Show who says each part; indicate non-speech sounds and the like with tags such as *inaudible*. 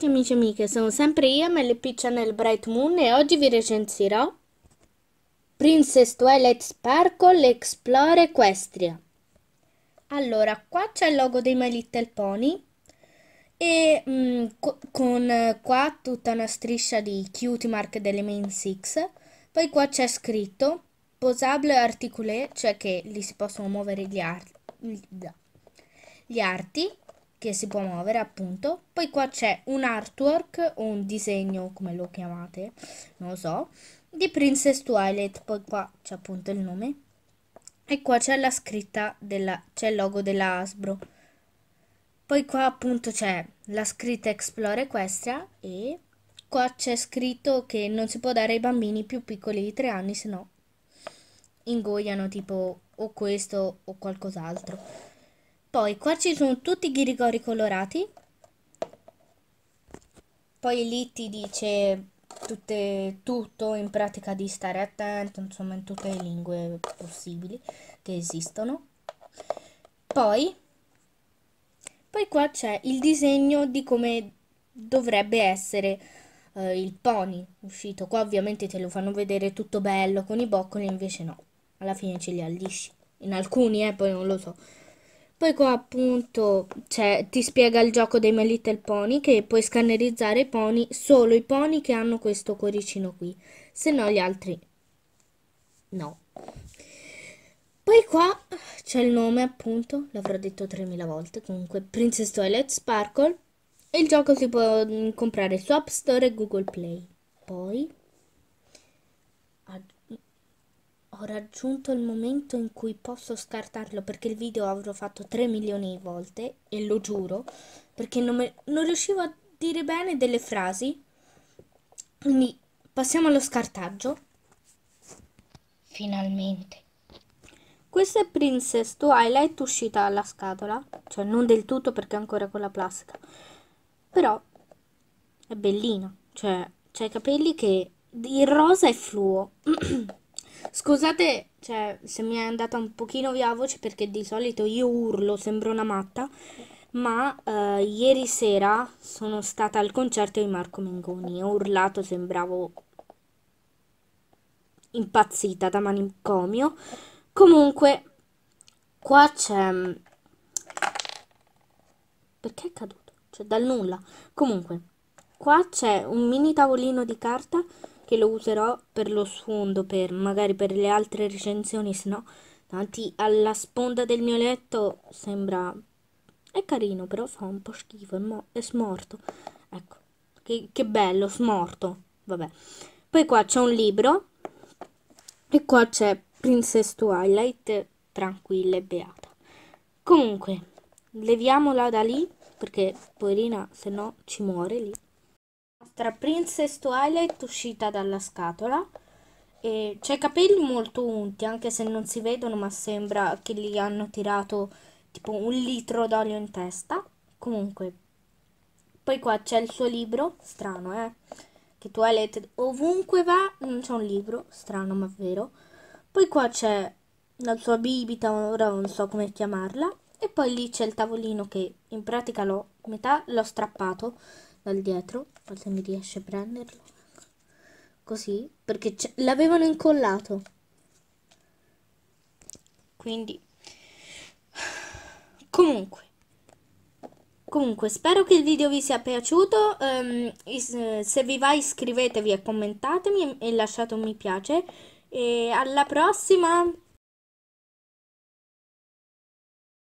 Speaker 1: tutti amici e amiche, sono sempre io, MLP Channel Bright Moon e oggi vi recensirò Princess Twilight Sparkle Explore Equestria. Allora, qua c'è il logo dei My Little Pony e mh, mm, con qua tutta una striscia di cutie mark delle Main Six. Poi qua c'è scritto Posable Articulé, cioè che li si possono muovere gli, ar gli arti che si può muovere appunto poi qua c'è un artwork o un disegno come lo chiamate non lo so di Princess Twilight poi qua c'è appunto il nome e qua c'è la scritta della c'è il logo della Hasbro poi qua appunto c'è la scritta Explore Equestria e qua c'è scritto che non si può dare ai bambini più piccoli di 3 anni se no ingoiano tipo o questo o qualcos'altro poi qua ci sono tutti i ghirigori colorati. Poi lì ti dice tutte, tutto, in pratica di stare attento, insomma in tutte le lingue possibili che esistono. Poi, poi qua c'è il disegno di come dovrebbe essere eh, il pony uscito. Qua ovviamente te lo fanno vedere tutto bello con i boccoli, invece no. Alla fine ce li allisci. In alcuni, eh, poi non lo so. Poi qua appunto cioè, ti spiega il gioco dei My Little Pony che puoi scannerizzare i pony, solo i pony che hanno questo cuoricino qui, se no gli altri no. Poi qua c'è il nome appunto, l'avrò detto 3000 volte, comunque Princess Toilet Sparkle e il gioco si può mm, comprare su App Store e Google Play. Poi ho raggiunto il momento in cui posso scartarlo perché il video avrò fatto 3 milioni di volte e lo giuro perché non, me, non riuscivo a dire bene delle frasi quindi passiamo allo scartaggio finalmente questa è Princess tu Twilight uscita dalla scatola cioè non del tutto perché ancora con la plastica però è bellina cioè c'è i capelli che il rosa è fluo *clears throat* Scusate, cioè, se mi è andata un pochino via la voce perché di solito io urlo, sembro una matta, ma eh, ieri sera sono stata al concerto di Marco Mengoni, ho urlato, sembravo impazzita da manicomio. Comunque, qua c'è... Mm, perché è caduto? Cioè, dal nulla. Comunque, qua c'è un mini tavolino di carta che lo userò per lo sfondo, per, magari per le altre recensioni, se no davanti alla sponda del mio letto sembra... è carino, però fa un po' schifo, è, mo... è smorto. Ecco, che, che bello, smorto, vabbè. Poi qua c'è un libro e qua c'è Princess Twilight, tranquilla e beata. Comunque, leviamola da lì, perché poverina, se no ci muore lì tra Princess Twilight uscita dalla scatola. E c'è i capelli molto unti, anche se non si vedono, ma sembra che gli hanno tirato tipo un litro d'olio in testa. Comunque, poi qua c'è il suo libro, strano eh, che Twilight ovunque va, non c'è un libro, strano ma vero. Poi qua c'è la sua bibita, ora non so come chiamarla. E poi lì c'è il tavolino che in pratica l'ho, metà l'ho strappato dal dietro, a volte mi riesce a prenderlo, così, perché l'avevano incollato. Quindi, *sighs* comunque, comunque, spero che il video vi sia piaciuto, um, se vi va iscrivetevi e commentatemi e lasciate un mi piace, e alla prossima!